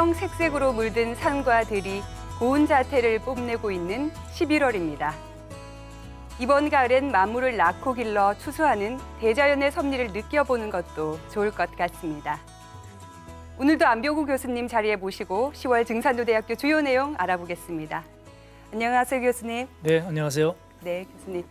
투명 색색으로 물든 산과 들이 고운 자태를 뽐내고 있는 11월입니다. 이번 가을엔 만물을 낳고 길러 추수하는 대자연의 섭리를 느껴보는 것도 좋을 것 같습니다. 오늘도 안병우 교수님 자리에 모시고 10월 증산도대학교 주요 내용 알아보겠습니다. 안녕하세요, 교수님. 네, 안녕하세요. 네, 교수님.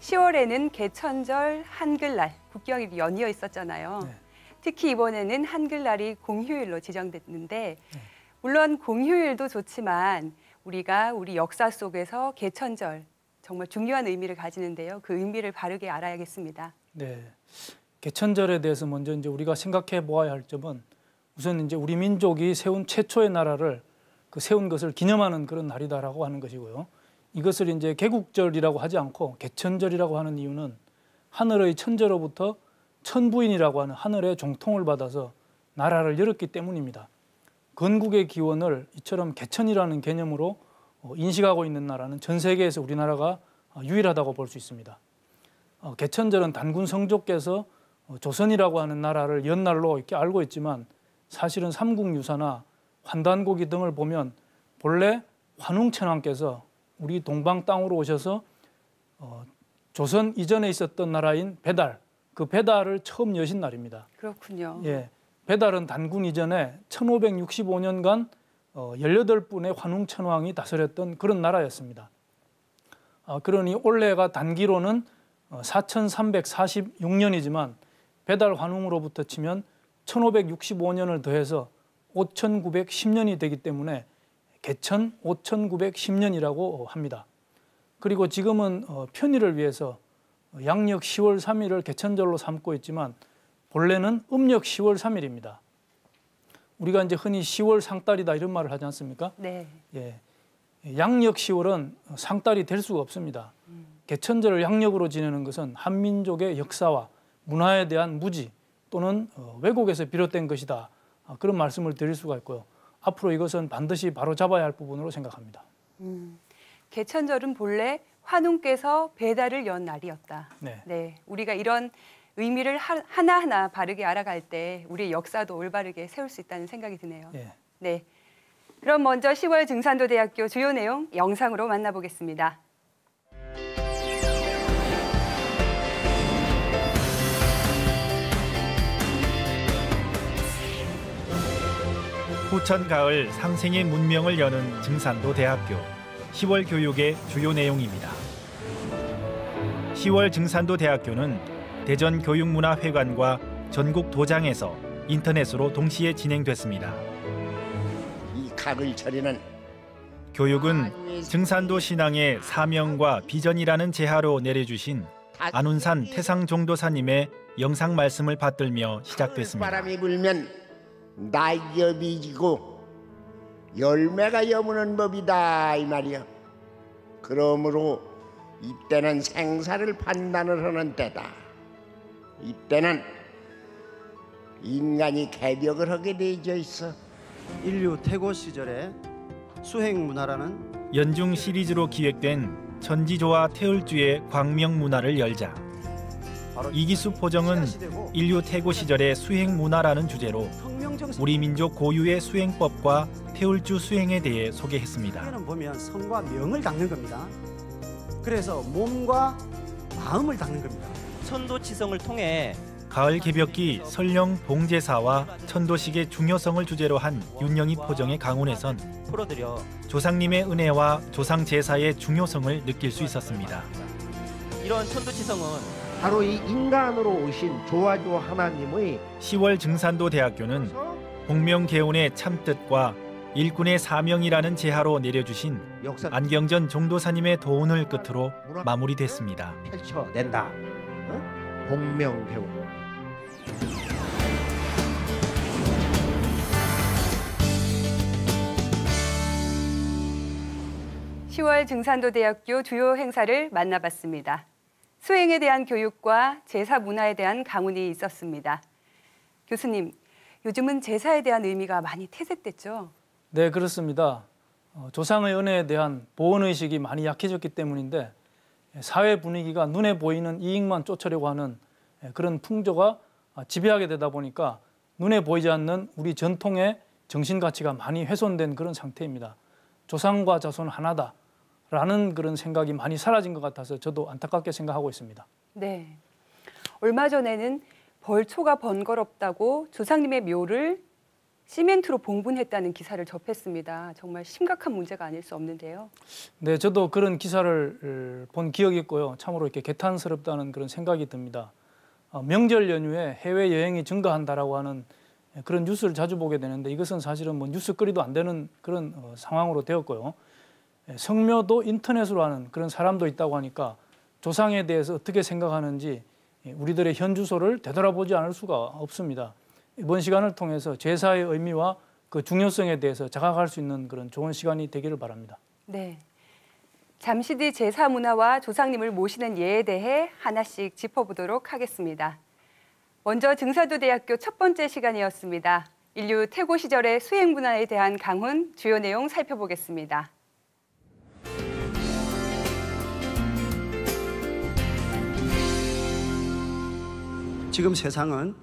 10월에는 개천절, 한글날, 국경일이 연이어 있었잖아요. 네. 특히 이번에는 한글날이 공휴일로 지정됐는데 네. 물론 공휴일도 좋지만 우리가 우리 역사 속에서 개천절 정말 중요한 의미를 가지는데요. 그 의미를 바르게 알아야겠습니다. 네. 개천절에 대해서 먼저 이제 우리가 생각해 보아야 할 점은 우선 이제 우리 민족이 세운 최초의 나라를 그 세운 것을 기념하는 그런 날이다라고 하는 것이고요. 이것을 이제 개국절이라고 하지 않고 개천절이라고 하는 이유는 하늘의 천재로부터 천부인이라고 하는 하늘의 종통을 받아서 나라를 열었기 때문입니다. 건국의 기원을 이처럼 개천이라는 개념으로 어, 인식하고 있는 나라는 전 세계에서 우리나라가 어, 유일하다고 볼 수 있습니다. 어, 개천절은 단군 성조께서 조선이라고 하는 나라를 연날로 이렇게 알고 있지만 사실은 삼국유사나 환단고기 등을 보면 본래 환웅천왕께서 우리 동방 땅으로 오셔서 조선 이전에 있었던 나라인 배달 그 배달을 처음 여신 날입니다. 그렇군요. 예. 배달은 단군 이전에 1565년간 어, 18분의 환웅 천왕이 다스렸던 그런 나라였습니다. 아, 그러니 올해가 단기로는 4346년이지만 어, 배달 환웅으로부터 치면 1565년을 더해서 5910년이 되기 때문에 개천 5910년이라고 합니다. 그리고 지금은 어, 편의를 위해서 양력 10월 3일을 개천절로 삼고 있지만 본래는 음력 10월 3일입니다. 우리가 이제 흔히 10월 상달이다 이런 말을 하지 않습니까? 네. 예. 양력 10월은 상달이 될 수가 없습니다. 음. 개천절을 양력으로 지내는 것은 한민족의 역사와 문화에 대한 무지 또는 어, 왜곡에서 비롯된 것이다. 아, 그런 말씀을 드릴 수가 있고요. 앞으로 이것은 반드시 바로 잡아야 할 부분으로 생각합니다. 음. 개천절은 본래 환웅께서 배달을 연 날이었다. 네. 네. 우리가 이런 의미를 하나하나 바르게 알아갈 때 우리의 역사도 올바르게 세울 수 있다는 생각이 드네요. 네. 네. 그럼 먼저 10월 증산도대학교 주요 내용 영상으로 만나보겠습니다. 후천 가을 상생의 문명을 여는 증산도 대학교 10월 교육의 주요 내용입니다. 10월 증산도 대학교는 대전 교육문화회관과 전국 도장에서 인터넷으로 동시에 진행됐습니다. 이 각을 처리는 교육은 증산도 신앙의 사명과 비전이라는 제하로 내려주신 안운산 태상 종도사님의 영상 말씀을 받들며 시작됐습니다. 바람이 불면 낙엽이 지고 열매가 여무는 법이다 이 말이야. 그러므로 이때는 생사를 판단을 하는 때다. 이때는 인간이 개벽을 하게 되어 있어. 인류 태고 시절에 수행 문화라는 연중 시리즈로 기획된 전지조와 태울주의 광명 문화를 열자. 이기수 포정은 인류 태고 시절의 수행 문화라는 주제로 우리 민족 고유의 수행법과 태울주 수행에 대해 소개했습니다. 보면 성과 명을 닦는 겁니다. 그래서 몸과 마음을 닦는 겁니다. 천도치성을 통해 가을 개벽기 설령 봉제사와 천도식의 중요성을 주제로 한 윤영희 포정의 강원에선 조상님의 은혜와 조상 제사의 중요성을 느낄 수 있었습니다. 이런 천도치성은 바로 이 인간으로 오신 조화조 하나님의 10월 증산도 대학교는 복명개운의 참뜻과 일꾼의 사명이라는 제하로 내려주신 안경전 종도사님의 도운을 끝으로 마무리됐습니다. 펼쳐낸다. 어? 명배우 (10월) 증산도대학교 주요 행사를 만나봤습니다. 수행에 대한 교육과 제사 문화에 대한 강훈이 있었습니다. 교수님, 요즘은 제사에 대한 의미가 많이 퇴색됐죠? 네, 그렇습니다. 어, 조상의 은혜에 대한 보온 의식이 많이 약해졌기 때문인데 예, 사회 분위기가 눈에 보이는 이익만 쫓으려고 하는 예, 그런 풍조가 아, 지배하게 되다 보니까 눈에 보이지 않는 우리 전통의 정신 가치가 많이 훼손된 그런 상태입니다. 조상과 자손 하나다. 라는 그런 생각이 많이 사라진 것 같아서 저도 안타깝게 생각하고 있습니다. 네. 얼마 전에는 벌초가 번거롭다고 조상님의 묘를 시멘트로 봉분했다는 기사를 접했습니다. 정말 심각한 문제가 아닐 수 없는데요. 네, 저도 그런 기사를 본 기억이 있고요. 참으로 이렇게 개탄스럽다는 그런 생각이 듭니다. 어, 명절 연휴에 해외 여행이 증가한다라고 하는 예, 그런 뉴스를 자주 보게 되는데 이것은 사실은 뭐 뉴스거리도 안 되는 그런 어, 상황으로 되었고요. 예, 성묘도 인터넷으로 하는 그런 사람도 있다고 하니까 조상에 대해서 어떻게 생각하는지 예, 우리들의 현 주소를 되돌아보지 않을 수가 없습니다. 이번 시간을 통해서 제사의 의미와 그 중요성에 대해서 자각할 수 있는 그런 좋은 시간이 되기를 바랍니다. 네. 잠시 뒤 제사 문화와 조상님을 모시는 예에 대해 하나씩 짚어보도록 하겠습니다. 먼저 증사도대학교 첫 번째 시간이었습니다. 인류 태고 시절의 수행 문화에 대한 강훈 주요 내용 살펴보겠습니다. 지금 세상은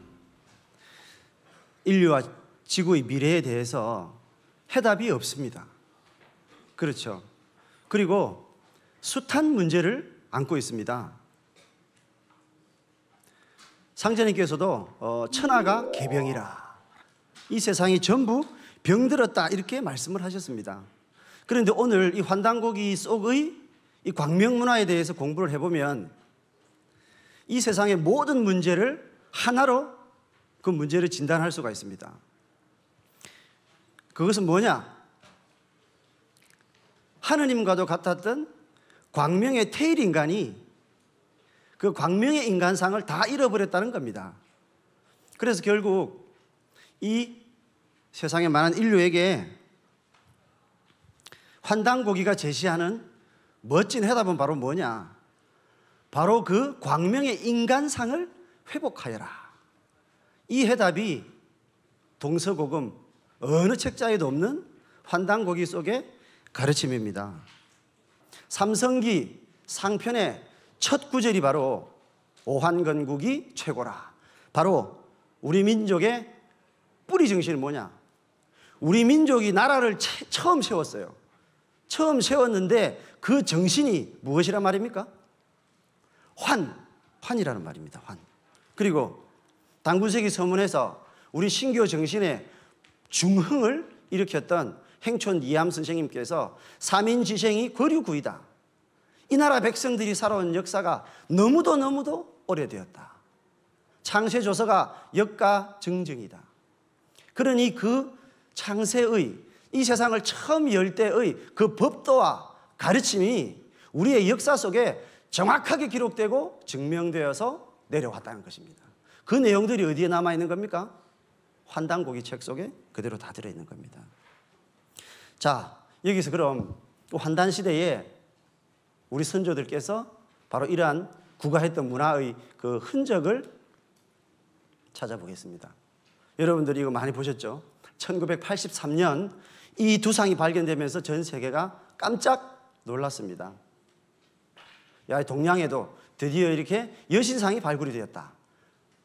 인류와 지구의 미래에 대해서 해답이 없습니다. 그렇죠. 그리고 숱한 문제를 안고 있습니다. 상전님께서도 어, 천하가 개병이라 이 세상이 전부 병들었다 이렇게 말씀을 하셨습니다. 그런데 오늘 이 환단고기 속의 이 광명문화에 대해서 공부를 해보면 이 세상의 모든 문제를 하나로 그 문제를 진단할 수가 있습니다. 그것은 뭐냐? 하느님과도 같았던 광명의 테일 인간이 그 광명의 인간상을 다 잃어버렸다는 겁니다. 그래서 결국 이 세상에 많은 인류에게 환단고기가 제시하는 멋진 해답은 바로 뭐냐? 바로 그 광명의 인간상을 회복하여라. 이 해답이 동서고금 어느 책자에도 없는 환단고기 속의 가르침입니다. 삼성기 상편의 첫 구절이 바로 오한건국이 최고라. 바로 우리 민족의 뿌리 정신이 뭐냐? 우리 민족이 나라를 채, 처음 세웠어요. 처음 세웠는데 그 정신이 무엇이란 말입니까? 환, 환이라는 말입니다. 환. 그리고 당군세기 서문에서 우리 신교 정신에 중흥을 일으켰던 행촌 이암 선생님께서 삼인지생이 거류구이다. 이 나라 백성들이 살아온 역사가 너무도 너무도 오래되었다. 창세조서가 역가 증정이다. 그러니 그 창세의 이 세상을 처음 열 때의 그 법도와 가르침이 우리의 역사 속에 정확하게 기록되고 증명되어서 내려왔다는 것입니다. 그 내용들이 어디에 남아 있는 겁니까? 환단고기 책 속에 그대로 다 들어 있는 겁니다. 자, 여기서 그럼 환단 시대에 우리 선조들께서 바로 이러한 구가했던 문화의 그 흔적을 찾아보겠습니다. 여러분들이 이거 많이 보셨죠? 1983년 이 두상이 발견되면서 전 세계가 깜짝 놀랐습니다. 야, 동양에도 드디어 이렇게 여신상이 발굴이 되었다.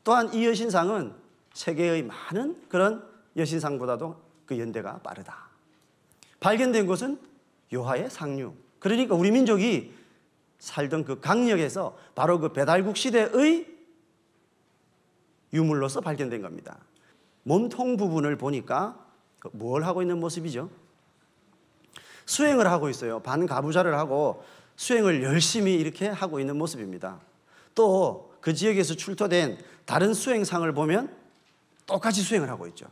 또한 이 여신상은 세계의 많은 그런 여신상보다도 그 연대가 빠르다. 발견된 곳은 요하의 상류. 그러니까 우리 민족이 살던 그 강력에서 바로 그 배달국 시대의 유물로서 발견된 겁니다. 몸통 부분을 보니까 그 뭘 하고 있는 모습이죠? 수행을 하고 있어요. 반가부자를 하고 수행을 열심히 이렇게 하고 있는 모습입니다. 또그 지역에서 출토된 다른 수행상을 보면 똑같이 수행을 하고 있죠.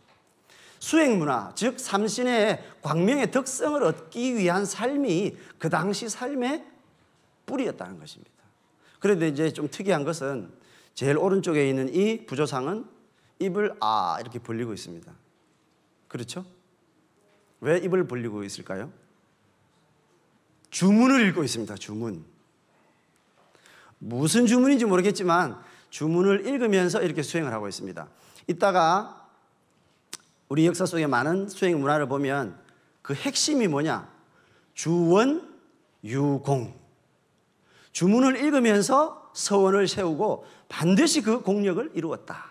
수행 문화, 즉 삼신의 광명의 덕성을 얻기 위한 삶이 그 당시 삶의 뿌리였다는 것입니다. 그런데 이제 좀 특이한 것은 제일 오른쪽에 있는 이 부조상은 입을 아 이렇게 벌리고 있습니다. 그렇죠? 왜 입을 벌리고 있을까요? 주문을 읽고 있습니다. 주문. 무슨 주문인지 모르겠지만 주문을 읽으면서 이렇게 수행을 하고 있습니다. 이따가 우리 역사 속에 많은 수행 문화를 보면 그 핵심이 뭐냐? 주원 유공. 주문을 읽으면서 서원을 세우고 반드시 그 공력을 이루었다.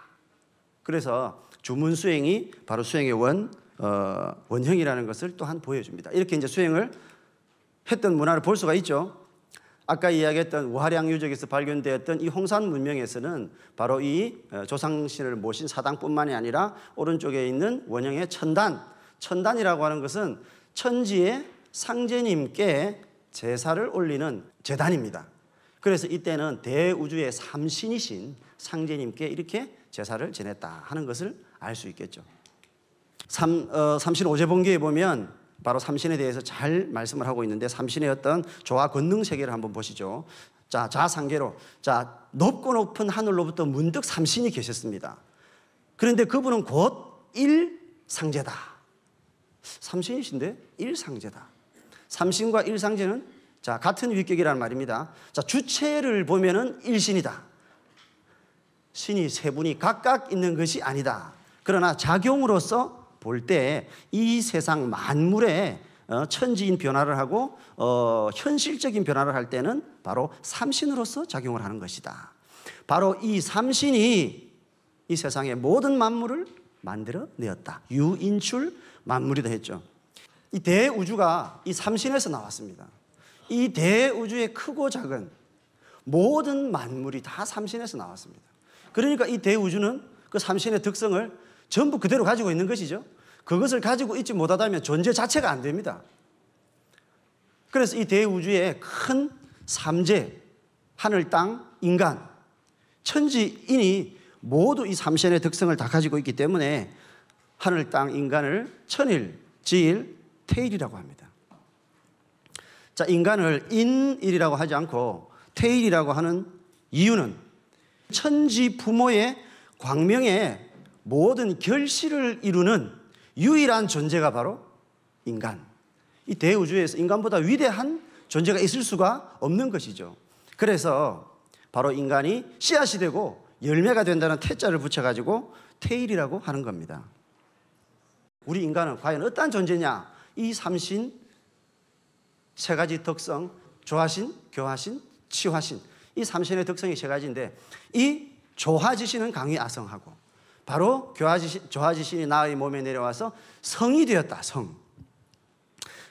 그래서 주문 수행이 바로 수행의 원, 어, 원형이라는 것을 또한 보여줍니다. 이렇게 이제 수행을 했던 문화를 볼 수가 있죠. 아까 이야기했던 우하량 유적에서 발견되었던 이 홍산 문명에서는 바로 이 어, 조상신을 모신 사당뿐만이 아니라 오른쪽에 있는 원형의 천단, 천단이라고 하는 것은 천지의 상제님께 제사를 올리는 제단입니다 그래서 이때는 대우주의 삼신이신 상제님께 이렇게 제사를 지냈다 하는 것을 알 수 있겠죠. 삼, 어, 삼신 오제본계에 보면 바로 삼신에 대해서 잘 말씀을 하고 있는데 삼신의 어떤 조화 권능 세계를 한번 보시죠. 자, 자상계로. 자, 높고 높은 하늘로부터 문득 삼신이 계셨습니다. 그런데 그분은 곧 일상제다. 삼신이신데 일상제다. 삼신과 일상제는 자, 같은 위격이라는 말입니다. 자, 주체를 보면은 일신이다. 신이 세 분이 각각 있는 것이 아니다. 그러나 작용으로서 볼때이 세상 만물에 어, 천지인 변화를 하고 어, 현실적인 변화를 할 때는 바로 삼신으로서 작용을 하는 것이다. 바로 이 삼신이 이 세상의 모든 만물을 만들어내었다. 유인출 만물이다 했죠. 이 대우주가 이 삼신에서 나왔습니다. 이 대우주의 크고 작은 모든 만물이 다 삼신에서 나왔습니다. 그러니까 이 대우주는 그 삼신의 특성을 전부 그대로 가지고 있는 것이죠. 그것을 가지고 있지 못하다면 존재 자체가 안 됩니다. 그래서 이 대우주의 큰 삼재, 하늘, 땅, 인간, 천지인이 모두 이 삼신의 덕성을 다 가지고 있기 때문에 하늘, 땅, 인간을 천일, 지일, 태일이라고 합니다. 자, 인간을 인일이라고 하지 않고 태일이라고 하는 이유는 천지 부모의 광명에 모든 결실을 이루는 유일한 존재가 바로 인간. 이 대우주에서 인간보다 위대한 존재가 있을 수가 없는 것이죠. 그래서 바로 인간이 씨앗이 되고 열매가 된다는 태자를 붙여가지고 테일이라고 하는 겁니다. 우리 인간은 과연 어떠한 존재냐? 이 삼신, 세 가지 특성, 조하신, 교하신, 치화신. 이 삼신의 특성이 세 가지인데 이 조화지신은 강의 아성하고 바로 교화지 조하지신이 나의 몸에 내려와서 성이 되었다. 성.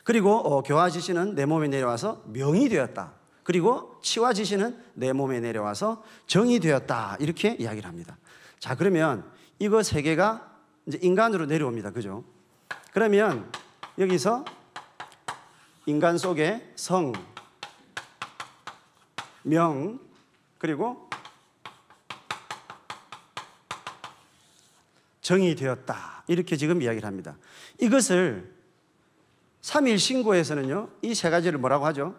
그리고 어, 교하지신은 내 몸에 내려와서 명이 되었다. 그리고 치와지신은 내 몸에 내려와서 정이 되었다. 이렇게 이야기를 합니다. 자, 그러면 이거 세 개가 이제 인간으로 내려옵니다. 그죠? 그러면 여기서 인간 속에 성, 명, 그리고 정이 되었다. 이렇게 지금 이야기를 합니다. 이것을 3일 신고에서는요, 이 세 가지를 뭐라고 하죠?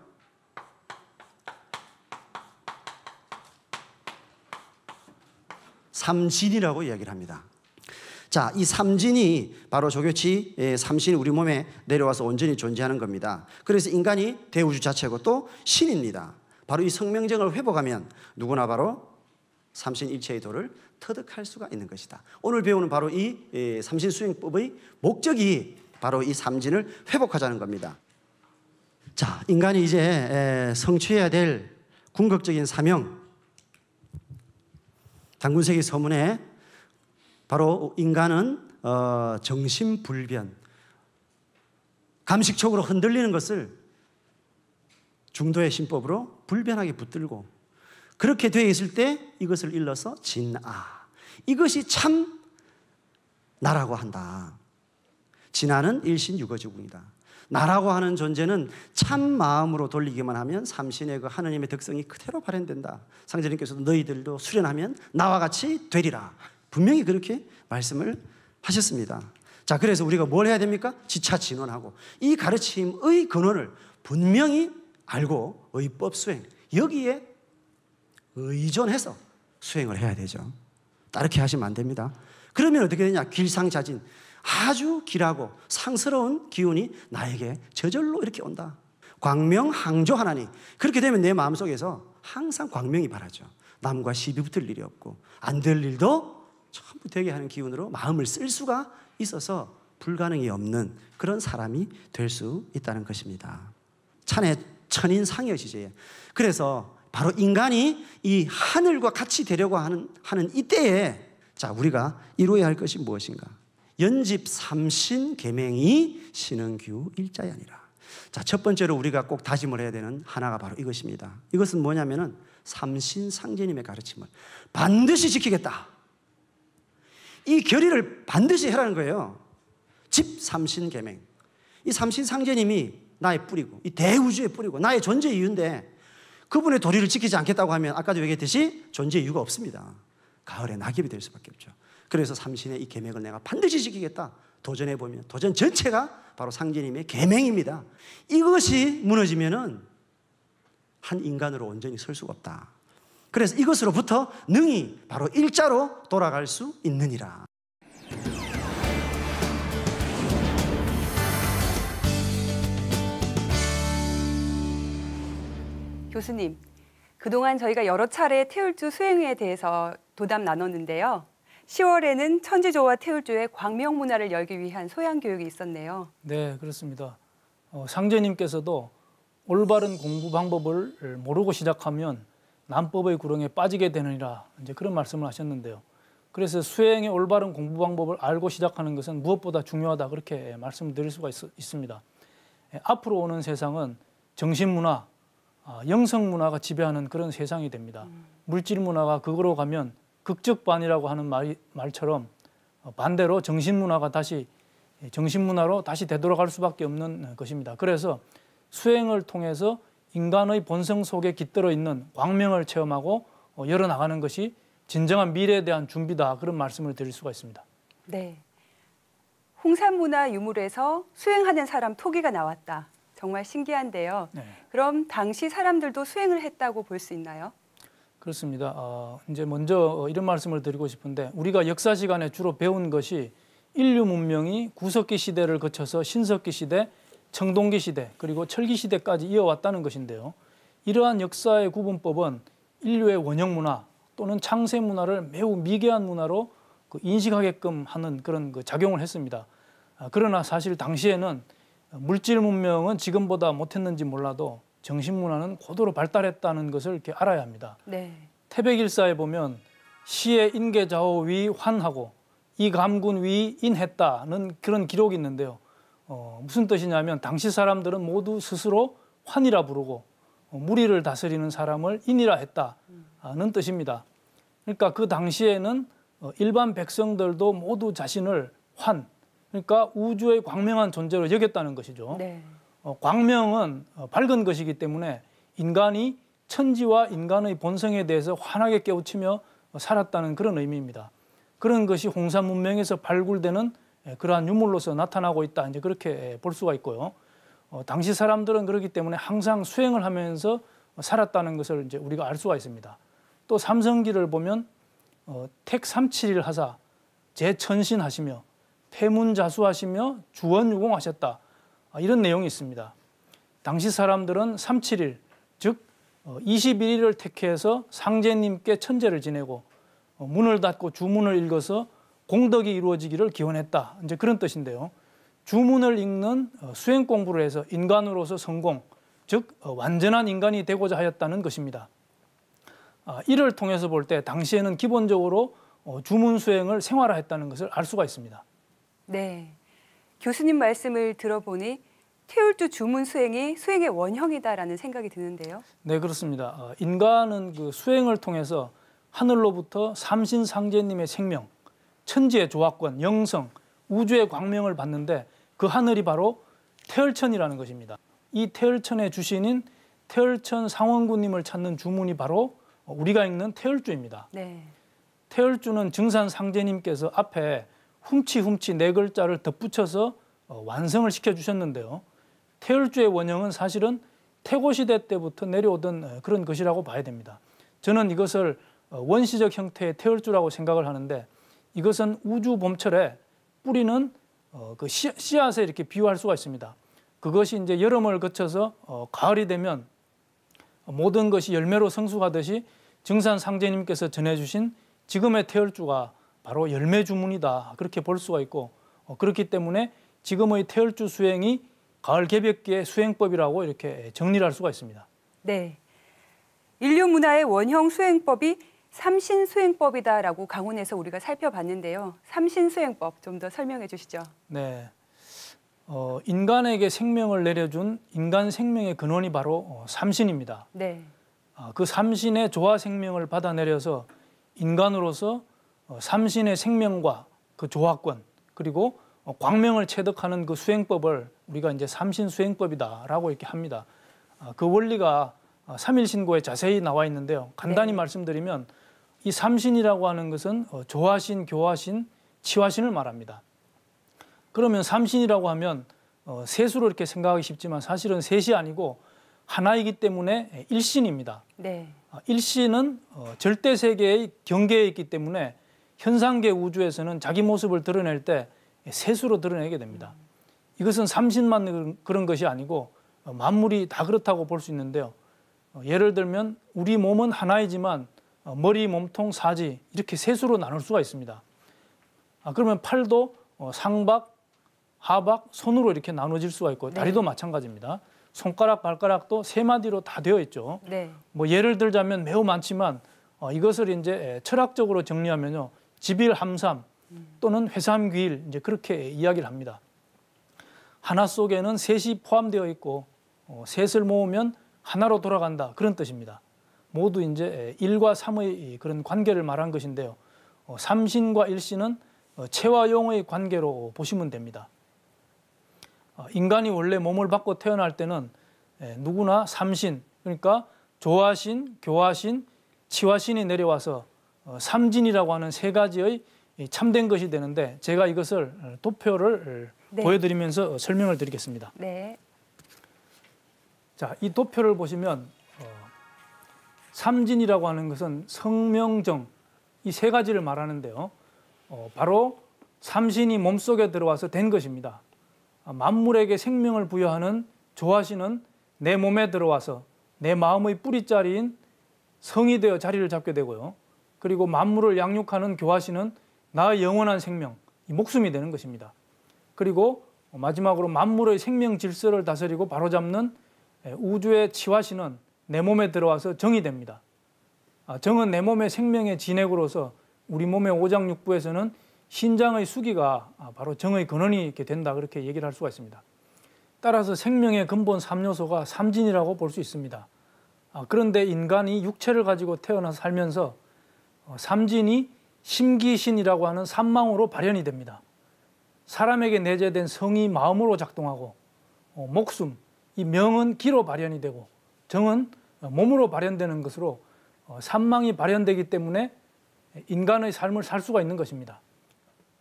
삼진이라고 이야기를 합니다. 자, 이 삼진이 바로 조교치 예, 삼신이 우리 몸에 내려와서 온전히 존재하는 겁니다. 그래서 인간이 대우주 자체고 또 신입니다. 바로 이 성명정을 회복하면 누구나 바로 삼신일체의 도를 터득할 수가 있는 것이다. 오늘 배우는 바로 이 예, 삼진 수행법의 목적이 바로 이 삼진을 회복하자는 겁니다. 자, 인간이 이제 예, 성취해야 될 궁극적인 사명. 당군세기 서문에 바로 인간은 어, 정신불변, 감식적으로 흔들리는 것을 중도의 신법으로 불변하게 붙들고 그렇게 되어 있을 때 이것을 일러서 진아. 이것이 참 나라고 한다. 진아는 일신 유거주군이다. 나라고 하는 존재는 참 마음으로 돌리기만 하면 삼신의 그 하느님의 덕성이 그대로 발현된다. 상제님께서도 너희들도 수련하면 나와 같이 되리라. 분명히 그렇게 말씀을 하셨습니다. 자, 그래서 우리가 뭘 해야 됩니까? 지차 진원하고 이 가르침의 근원을 분명히 알고 의법 수행 여기에 의존해서 수행을 해야 되죠. 따르게 하시면 안 됩니다. 그러면 어떻게 되냐? 길상자진. 아주 길하고 상스러운 기운이 나에게 저절로 이렇게 온다. 광명 항조 하나니. 그렇게 되면 내 마음속에서 항상 광명이 바라죠. 남과 시비 붙을 일이 없고 안 될 일도 전부 되게 하는 기운으로 마음을 쓸 수가 있어서 불가능이 없는 그런 사람이 될 수 있다는 것입니다. 찬의 천인 상여 시제. 그래서 바로 인간이 이 하늘과 같이 되려고 하는, 하는 이때에 자, 우리가 이루어야 할 것이 무엇인가? 연집 삼신 계명이 신은규 일자이 아니라. 자, 첫 번째로 우리가 꼭 다짐을 해야 되는 하나가 바로 이것입니다. 이것은 뭐냐면은 삼신 상제님의 가르침을 반드시 지키겠다. 이 결의를 반드시 해라는 거예요. 집 삼신 계명. 이 삼신 상제님이 나의 뿌리고 이 대우주의 뿌리고 나의 존재 이유인데 그분의 도리를 지키지 않겠다고 하면 아까도 얘기했듯이 존재 이유가 없습니다. 가을에 낙엽이 될 수밖에 없죠. 그래서 삼신의 이 계명을 내가 반드시 지키겠다. 도전해 보면 도전 전체가 바로 상제님의 계명입니다. 이것이 무너지면은 한 인간으로 온전히 설 수가 없다. 그래서 이것으로부터 능이 바로 일자로 돌아갈 수 있느니라. 교수님, 그동안 저희가 여러 차례 태울주 수행회에 대해서 도담 나눴는데요. 10월에는 천지조와 태울주의 광명 문화를 열기 위한 소양 교육이 있었네요. 네, 그렇습니다. 어, 상제님께서도 올바른 공부 방법을 모르고 시작하면 난법의 구렁에 빠지게 되느니라 이제 그런 말씀을 하셨는데요. 그래서 수행의 올바른 공부 방법을 알고 시작하는 것은 무엇보다 중요하다 그렇게 말씀드릴 수가 있, 습니다 예, 앞으로 오는 세상은 정신문화, 아, 영성 문화가 지배하는 그런 세상이 됩니다. 음. 물질 문화가 그거로 가면 극적 반이라고 하는 말 말처럼 어, 반대로 정신 문화가 다시 예, 정신 문화로 다시 되돌아갈 수밖에 없는 어, 것입니다. 그래서 수행을 통해서 인간의 본성 속에 깃들어 있는 광명을 체험하고 어, 열어 나가는 것이 진정한 미래에 대한 준비다 그런 말씀을 드릴 수가 있습니다. 네. 홍산문화 유물에서 수행하는 사람 토기가 나왔다. 정말 신기한데요. 네. 그럼 당시 사람들도 수행을 했다고 볼 수 있나요? 그렇습니다. 어, 이제 먼저 어, 이런 말씀을 드리고 싶은데 우리가 역사 시간에 주로 배운 것이 인류 문명이 구석기 시대를 거쳐서 신석기 시대, 청동기 시대 그리고 철기 시대까지 이어왔다는 것인데요. 이러한 역사의 구분법은 인류의 원형 문화 또는 창세 문화를 매우 미개한 문화로 그 인식하게끔 하는 그런 그 작용을 했습니다. 아, 그러나 사실 당시에는 물질 문명은 지금보다 못했는지 몰라도 정신 문화는 고도로 발달했다는 것을 이렇게 알아야 합니다. 네. 태백일사에 보면 시의 인계좌우 위 환하고 이 감군 위 인했다는 그런 기록이 있는데요. 어, 무슨 뜻이냐면 당시 사람들은 모두 스스로 환이라 부르고 어, 무리를 다스리는 사람을 인이라 했다는 뜻입니다. 그러니까 그 당시에는 어, 일반 백성들도 모두 자신을 환 그러니까 우주의 광명한 존재로 여겼다는 것이죠. 네. 어, 광명은 어, 밝은 것이기 때문에 인간이 천지와 인간의 본성에 대해서 환하게 깨우치며 살았다는 그런 의미입니다. 그런 것이 홍사 문명에서 발굴되는 예, 그러한 유물로서 나타나고 있다. 이제 그렇게 예, 볼 수가 있고요. 어, 당시 사람들은 그렇기 때문에 항상 수행을 하면서 살았다는 것을 이제 우리가 알 수가 있습니다. 또 삼성기를 보면 어, 택삼칠일 하사 재천신 하시며 패문자수하시며 주원유공하셨다. 아, 이런 내용이 있습니다. 당시 사람들은 371, 즉 21일을 어, 택해서 상제님께 천제를 지내고 어, 문을 닫고 주문을 읽어서 공덕이 이루어지기를 기원했다. 이제 그런 뜻인데요. 주문을 읽는 어, 수행 공부를 해서 인간으로서 성공, 즉 완전한 인간이 되고자 하였다는 것입니다. 아, 이를 통해서 볼 때 당시에는 기본적으로 주문 수행을 생활화했다는 것을 알 수가 있습니다. 네. 교수님 말씀을 들어보니 태울주 주문 수행이 수행의 원형이다라는 생각이 드는데요. 네, 그렇습니다. 어, 인간은 그 수행을 통해서 하늘로부터 삼신상제님의 생명, 천지의 조화권, 영성, 우주의 광명을 받는데 그 하늘이 바로 태열천이라는 것입니다. 이 태열천의 주신인 태열천 상원군님을 찾는 주문이 바로 우리가 읽는 태열주입니다. 네. 태열주는 증산상제님께서 앞에 훔치 훔치 네 글자를 덧붙여서 어, 완성을 시켜 주셨는데요. 태율주의 원형은 사실은 태고 시대 때부터 내려오던 어, 그런 것이라고 봐야 됩니다. 저는 이것을 어, 원시적 형태의 태율주라고 생각을 하는데 이것은 우주 봄철에 뿌리는 그 씨앗에 이렇게 비유할 수가 있습니다. 그것이 이제 여름을 거쳐서 가을이 되면 모든 것이 열매로 성숙하듯이 증산 상제님께서 전해주신 지금의 태열주가 바로 열매 주문이다 그렇게 볼 수가 있고 어, 그렇기 때문에 지금의 태열주 수행이 가을 개벽기의 수행법이라고 이렇게 정리를 할 수가 있습니다. 네. 인류 문화의 원형 수행법이 삼신 수행법이다라고 강원에서 우리가 살펴봤는데요. 삼신 수행법 좀 더 설명해 주시죠. 네. 어, 인간에게 생명을 내려준 인간 생명의 근원이 바로 어, 삼신입니다. 네. 아, 그 삼신의 조화 생명을 받아내려서 인간으로서 어, 삼신의 생명과 그 조화권 그리고 어, 광명을 체득하는 그 수행법을 우리가 이제 삼신 수행법이다라고 이렇게 합니다. 아, 그 원리가 어, 삼일신고에 자세히 나와 있는데요. 간단히 네. 말씀드리면 이 삼신이라고 하는 것은 조화신, 교화신, 치화신을 말합니다. 그러면 삼신이라고 하면 세수로 이렇게 생각하기 쉽지만 사실은 셋이 아니고 하나이기 때문에 일신입니다. 네. 아, 일신은 절대 세계의 경계에 있기 때문에 현상계 우주에서는 자기 모습을 드러낼 때 세수로 드러내게 됩니다. 이것은 삼신만 그런 것이 아니고 어, 만물이 다 그렇다고 볼 수 있는데요. 어, 예를 들면 우리 몸은 하나이지만 어, 머리, 몸통, 사지 이렇게 세수로 나눌 수가 있습니다. 아, 그러면 팔도 상박, 하박, 손으로 이렇게 나눠질 수가 있고 네. 다리도 네. 마찬가지입니다. 손가락, 발가락도 세 마디로 다 되어 있죠. 네. 뭐 예를 들자면 매우 많지만 이것을 이제 철학적으로 정리하면요. 집일함삼 또는 회삼귀일 이제 그렇게 이야기를 합니다. 하나 속에는 셋이 포함되어 있고 어, 셋을 모으면 하나로 돌아간다 그런 뜻입니다. 모두 이제 일과삼의 그런 관계를 말한 것인데요. 어, 삼신과 일신은 어, 체와 용의 관계로 보시면 됩니다. 어, 인간이 원래 몸을 받고 태어날 때는 에, 예, 누구나 삼신 그러니까 조화신, 교화신, 치화신이 내려와서 어, 삼진이라고 하는 세 가지의 참된 것이 되는데 제가 이것을 어, 도표를 어, 네. 보여드리면서 설명을 드리겠습니다. 네. 자, 이 도표를 보시면 삼진이라고 하는 것은 성명정 이 세 가지를 말하는데요. 바로 삼신이 몸속에 들어와서 된 것입니다. 아, 만물에게 생명을 부여하는 조화신은 내 몸에 들어와서 내 마음의 뿌리자리인 성이 되어 자리를 잡게 되고요. 그리고 만물을 양육하는 교화신은 나의 영원한 생명, 목숨이 되는 것입니다. 그리고 마지막으로 만물의 생명 질서를 다스리고 바로잡는 예, 우주의 치화시는 내 몸에 들어와서 정이 됩니다. 아, 정은 내 몸의 생명의 진액으로서 우리 몸의 오장육부에서는 신장의 수기가 아, 바로 정의 근원이 이렇게 된다 그렇게 얘기를 할 수가 있습니다. 따라서 생명의 근본 3요소가 삼진이라고 볼 수 있습니다. 아, 그런데 인간이 육체를 가지고 태어나 살면서 어, 삼진이 심기신이라고 하는 삼망으로 발현이 됩니다. 사람에게 내재된 성이 마음으로 작동하고 어, 목숨, 이 명은 기로 발현이 되고 정은 어, 몸으로 발현되는 것으로 산망이 발현되기 때문에 인간의 삶을 살 수가 있는 것입니다.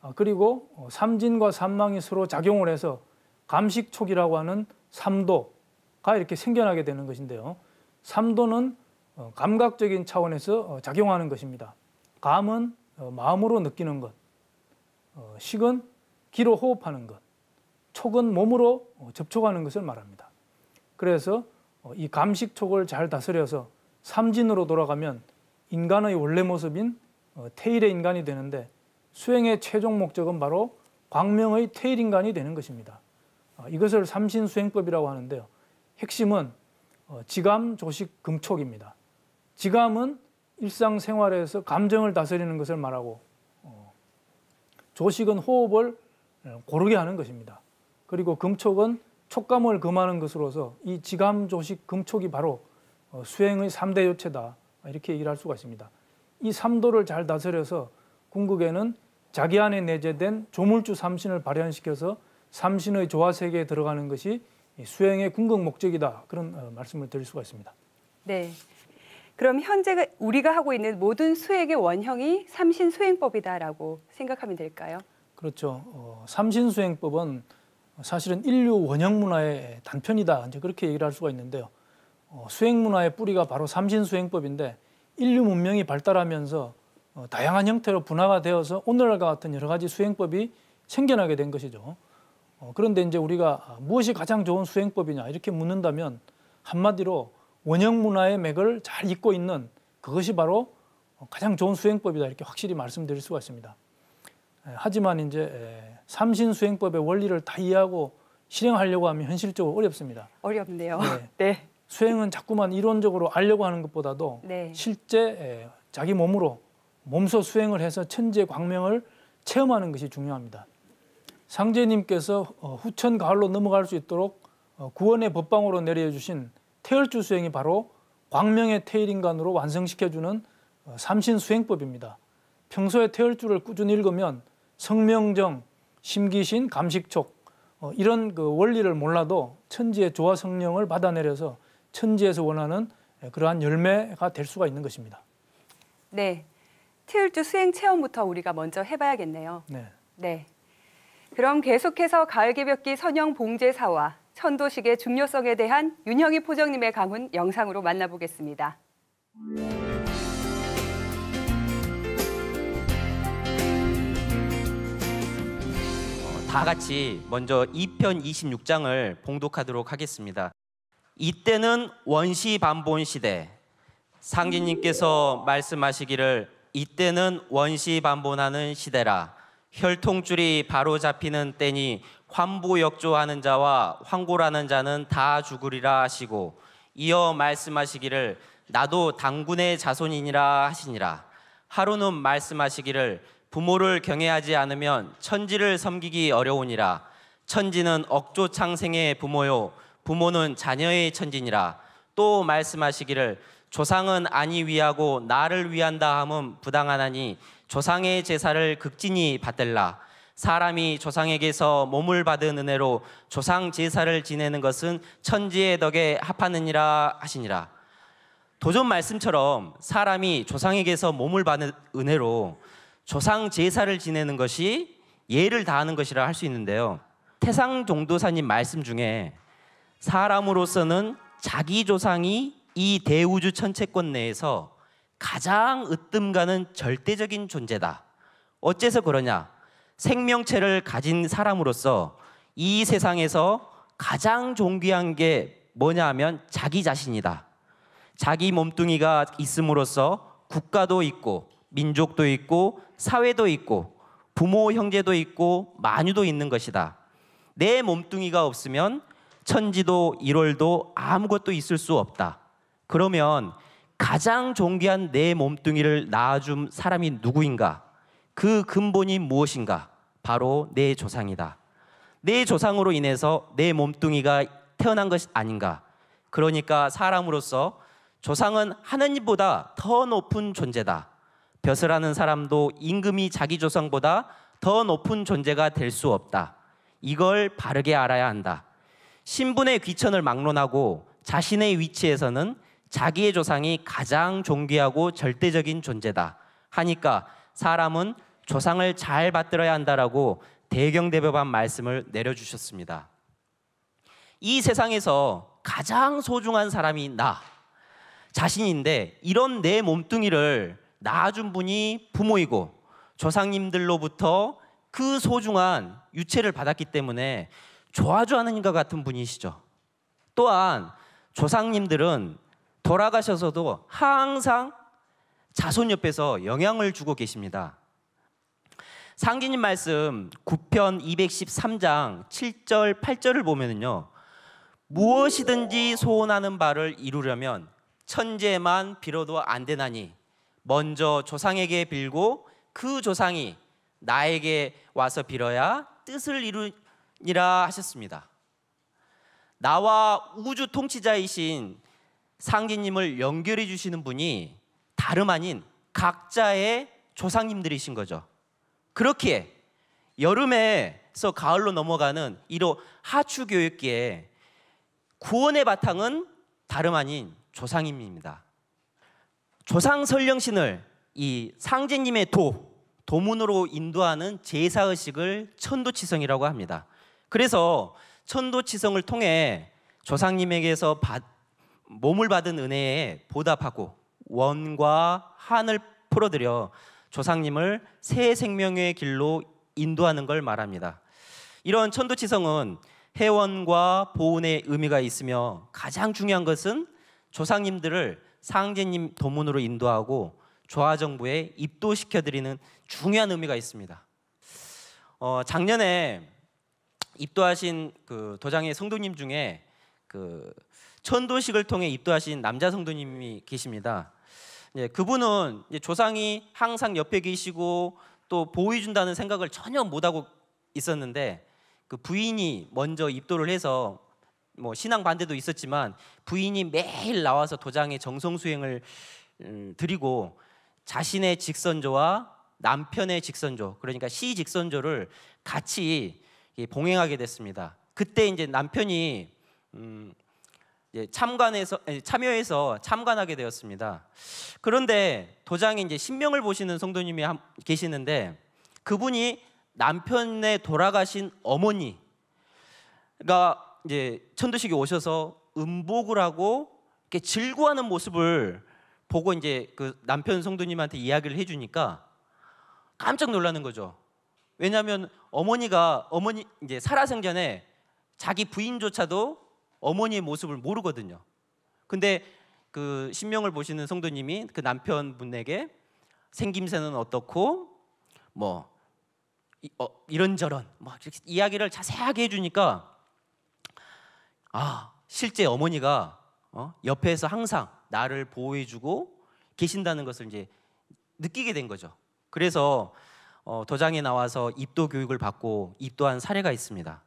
아, 그리고 삼진과 산망이 서로 작용을 해서 감식촉이라고 하는 삼도가 이렇게 생겨나게 되는 것인데요. 삼도는 감각적인 차원에서 작용하는 것입니다. 감은 어, 마음으로 느끼는 것, 어, 식은 기로 호흡하는 것, 촉은 몸으로 어, 접촉하는 것을 말합니다. 그래서 이 감식촉을 잘 다스려서 삼진으로 돌아가면 인간의 원래 모습인 테일의 인간이 되는데 수행의 최종 목적은 바로 광명의 테일 인간이 되는 것입니다. 아, 이것을 삼신 수행법이라고 하는데요. 핵심은 지감, 조식, 금촉입니다. 지감은 일상생활에서 감정을 다스리는 것을 말하고 어, 조식은 호흡을 어, 고르게 하는 것입니다. 그리고 금촉은 촉감을 금하는 것으로서 이 지감, 조식, 금촉이 바로 어, 수행의 3대 요체다 이렇게 얘기를 할 수가 있습니다. 이 3도를 잘 다스려서 궁극에는 자기 안에 내재된 조물주 삼신을 발현시켜서 삼신의 조화 세계에 들어가는 것이 수행의 궁극 목적이다 그런 말씀을 드릴 수가 있습니다. 네. 그럼 현재 우리가 하고 있는 모든 수행의 원형이 삼신수행법이다라고 생각하면 될까요? 그렇죠. 어, 삼신수행법은 사실은 인류 원형 문화의 단편이다. 이제 그렇게 얘기를 할 수가 있는데요. 어, 수행 문화의 뿌리가 바로 삼신수행법인데 인류 문명이 발달하면서 어, 다양한 형태로 분화가 되어서 오늘날과 같은 여러 가지 수행법이 생겨나게 된 것이죠. 어, 그런데 이제 우리가 무엇이 가장 좋은 수행법이냐 이렇게 묻는다면 한마디로 원형 문화의 맥을 잘 잇고 있는 그것이 바로 가장 좋은 수행법이다 이렇게 확실히 말씀드릴 수가 있습니다. 하지만 이제 삼신 수행법의 원리를 다 이해하고 실행하려고 하면 현실적으로 어렵습니다. 어렵네요. 네. 네. 수행은 자꾸만 이론적으로 알려고 하는 것보다도 네. 실제 자기 몸으로 몸소 수행을 해서 천지의 광명을 체험하는 것이 중요합니다. 상제님께서 어, 후천 가을로 넘어갈 수 있도록 어, 구원의 법방으로 내려주신 태열주 수행이 바로 광명의 태일인간으로 완성시켜주는 어, 삼신 수행법입니다. 평소에 태열주를 꾸준히 읽으면 성명정, 심기신, 감식촉 어, 이런 그 원리를 몰라도 천지의 조화 성령을 받아내려서 천지에서 원하는 예, 그러한 열매가 될 수가 있는 것입니다. 네. 태율주 수행 체험부터 우리가 먼저 해봐야겠네요. 네. 네. 그럼 계속해서 가을개벽기 선영 봉제사와 천도식의 중요성에 대한 윤형희 포정님의 강훈 영상으로 만나보겠습니다. 어, 다 같이 먼저 2편 26장을 봉독하도록 하겠습니다. 이때는 원시 반본 시대. 상진님께서 말씀하시기를 이때는 원시 반본하는 시대라. 혈통줄이 바로 잡히는 때니 환보 역조하는 자와 환고라는 자는 다 죽으리라 하시고 이어 말씀하시기를 나도 당군의 자손이니라 하시니라 하루는 말씀하시기를 부모를 경외하지 않으면 천지를 섬기기 어려우니라 천지는 억조 창생의 부모요 부모는 자녀의 천지니라 또 말씀하시기를 조상은 아니 위하고 나를 위한다 함은 부당하나니 조상의 제사를 극진히 받들라 사람이 조상에게서 몸을 받은 은혜로 조상 제사를 지내는 것은 천지의 덕에 합하느니라 하시니라. 도전 말씀처럼 사람이 조상에게서 몸을 받은 은혜로 조상 제사를 지내는 것이 예를 다하는 것이라 할 수 있는데요. 태상 종도사님 말씀 중에 사람으로서는 자기 조상이 이 대우주 천체권 내에서 가장 으뜸가는 절대적인 존재다. 어째서 그러냐? 생명체를 가진 사람으로서 이 세상에서 가장 존귀한 게 뭐냐 하면 자기 자신이다. 자기 몸뚱이가 있음으로써 국가도 있고 민족도 있고 사회도 있고 부모 형제도 있고 마누도 있는 것이다. 내 몸뚱이가 없으면 천지도 일월도 아무것도 있을 수 없다. 그러면 가장 존귀한 내 몸뚱이를 낳아준 사람이 누구인가? 그 근본이 무엇인가? 바로 내 조상이다. 내 조상으로 인해서 내 몸뚱이가 태어난 것이 아닌가? 그러니까 사람으로서 조상은 하느님보다 더 높은 존재다. 벼슬하는 사람도 임금이 자기 조상보다 더 높은 존재가 될 수 없다. 이걸 바르게 알아야 한다. 신분의 귀천을 막론하고 자신의 위치에서는 자기의 조상이 가장 존귀하고 절대적인 존재다. 하니까 사람은 조상을 잘 받들어야 한다라고 대경대법한 말씀을 내려주셨습니다. 이 세상에서 가장 소중한 사람이 나 자신인데 이런 내 몸뚱이를 낳아준 분이 부모이고 조상님들로부터 그 소중한 유체를 받았기 때문에 조아주 하나님 같은 분이시죠. 또한 조상님들은 돌아가셔서도 항상 자손 옆에서 영향을 주고 계십니다. 상기님 말씀 9편 213장 7절 8절을 보면은요. 무엇이든지 소원하는 바를 이루려면 천재만 빌어도 안 되나니 먼저 조상에게 빌고 그 조상이 나에게 와서 빌어야 뜻을 이루니라 하셨습니다. 나와 우주 통치자이신 상기님을 연결해 주시는 분이 다름 아닌 각자의 조상님들이신 거죠. 그렇기에 여름에서 가을로 넘어가는 이로 하추 교육기에 구원의 바탕은 다름 아닌 조상님입니다. 조상 설령신을 이 상제님의 도 도문으로 인도하는 제사 의식을 천도치성이라고 합니다. 그래서 천도치성을 통해 조상님에게서 받, 몸을 받은 은혜에 보답하고 원과 한을 풀어드려 조상님을 새 생명의 길로 인도하는 걸 말합니다. 이런 천도치성은 해원과 보훈의 의미가 있으며 가장 중요한 것은 조상님들을 상제님 도문으로 인도하고 조화 정부에 입도시켜 드리는 중요한 의미가 있습니다. 어, 작년에 입도하신 그 도장의 성도님 중에 그 천도식을 통해 입도하신 남자 성도님이 계십니다. 예, 그분은 조상이 항상 옆에 계시고 또 보호해준다는 생각을 전혀 못하고 있었는데 그 부인이 먼저 입도를 해서 뭐 신앙 반대도 있었지만 부인이 매일 나와서 도장에 정성 수행을 음, 드리고 자신의 직선조와 남편의 직선조 그러니까 시 직선조를 같이 봉행하게 됐습니다. 그때 이제 남편이 음, 예, 참관해서 예, 참여해서 참관하게 되었습니다. 그런데 도장에 이제 신명을 보시는 성도님이 계시는데 그분이 남편의 돌아가신 어머니가 이제 천도식에 오셔서 음복을 하고 이렇게 즐거워하는 모습을 보고 이제 그 남편 성도님한테 이야기를 해주니까 깜짝 놀라는 거죠. 왜냐하면 어머니가 어머니 이제 살아생전에 자기 부인조차도 어머니의 모습을 모르거든요. 근데 그 신명을 보시는 성도님이 그 남편분에게 생김새는 어떻고 뭐 이, 어, 이런저런 막 이렇게 이야기를 자세하게 해주니까 아 실제 어머니가 어, 옆에서 항상 나를 보호해주고 계신다는 것을 이제 느끼게 된 거죠. 그래서 어, 도장에 나와서 입도 교육을 받고 입도한 사례가 있습니다.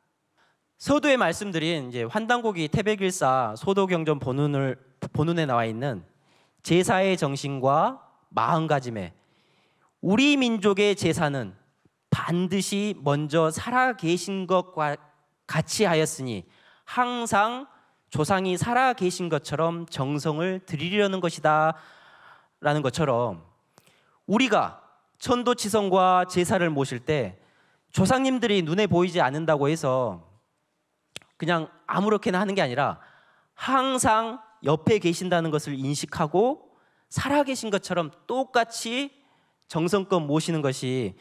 서두에 말씀드린 이제 환단고기 태백일사 소도경전 본운을 본운에 나와 있는 제사의 정신과 마음가짐에 우리 민족의 제사는 반드시 먼저 살아 계신 것과 같이 하였으니 항상 조상이 살아 계신 것처럼 정성을 드리려는 것이다 라는 것처럼 우리가 천도치성과 제사를 모실 때 조상님들이 눈에 보이지 않는다고 해서 그냥 아무렇게나 하는 게 아니라 항상 옆에 계신다는 것을 인식하고 살아계신 것처럼 똑같이 정성껏 모시는 것이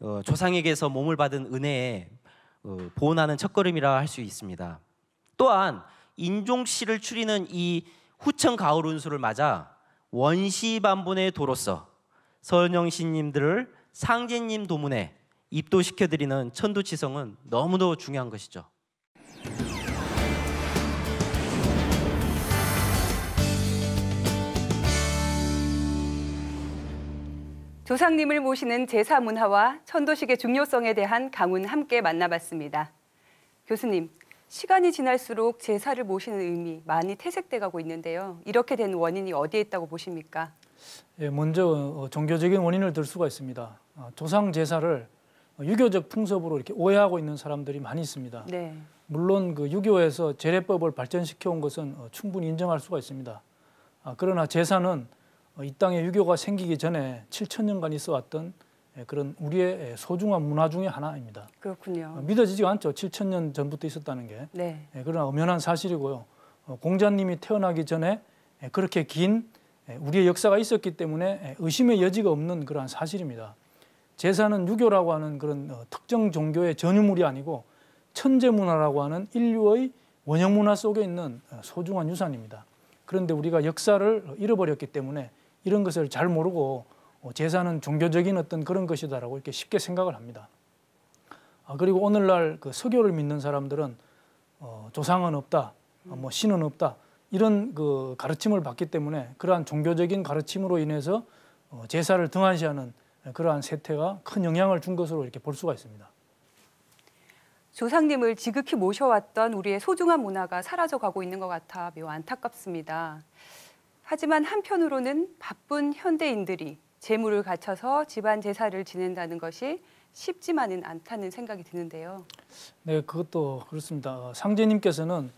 어, 조상에게서 몸을 받은 은혜에 어, 보온하는 첫걸음이라 할 수 있습니다. 또한 인종씨를 추리는 이 후천 가을 운수를 맞아 원시 반분의 도로서 선영신님들을 상제님 도문에 입도시켜드리는 천도치성은 너무도 중요한 것이죠. 조상님을 모시는 제사 문화와 천도식의 중요성에 대한 강훈 함께 만나봤습니다. 교수님, 시간이 지날수록 제사를 모시는 의미 많이 퇴색돼 가고 있는데요. 이렇게 된 원인이 어디에 있다고 보십니까? 예, 먼저 어, 종교적인 원인을 들 수가 있습니다. 어, 조상 제사를 유교적 풍습으로 이렇게 오해하고 있는 사람들이 많이 있습니다. 네. 물론 그 유교에서 제례법을 발전시켜 온 것은 어, 충분히 인정할 수가 있습니다. 아, 그러나 제사는 어, 이 땅에 유교가 생기기 전에 7천 년간 있어왔던 예, 그런 우리의 예, 소중한 문화 중의 하나입니다. 그렇군요. 어, 믿어지지 않죠. 7천 년 전부터 있었다는 게. 네. 예, 그러나 엄연한 사실이고요. 어, 공자님이 태어나기 전에 그렇게 긴 우리의 역사가 있었기 때문에 의심의 여지가 없는 그러한 사실입니다. 제사는 유교라고 하는 그런 특정 종교의 전유물이 아니고 천재 문화라고 하는 인류의 원형 문화 속에 있는 소중한 유산입니다. 그런데 우리가 역사를 잃어버렸기 때문에 이런 것을 잘 모르고 제사는 어, 종교적인 어떤 그런 것이다라고 이렇게 쉽게 생각을 합니다. 아, 그리고 오늘날 그 서교를 믿는 사람들은 어, 조상은 없다, 어, 뭐 신은 없다 이런 그 가르침을 받기 때문에 그러한 종교적인 가르침으로 인해서 제사를 등한시하는 그러한 세태가 큰 영향을 준 것으로 이렇게 볼 수가 있습니다. 조상님을 지극히 모셔왔던 우리의 소중한 문화가 사라져가고 있는 것 같아 매우 안타깝습니다. 하지만 한편으로는 바쁜 현대인들이 재물을 갖춰서 집안 제사를 지낸다는 것이 쉽지만은 않다는 생각이 드는데요. 네, 그것도 그렇습니다. 어, 상제님께서는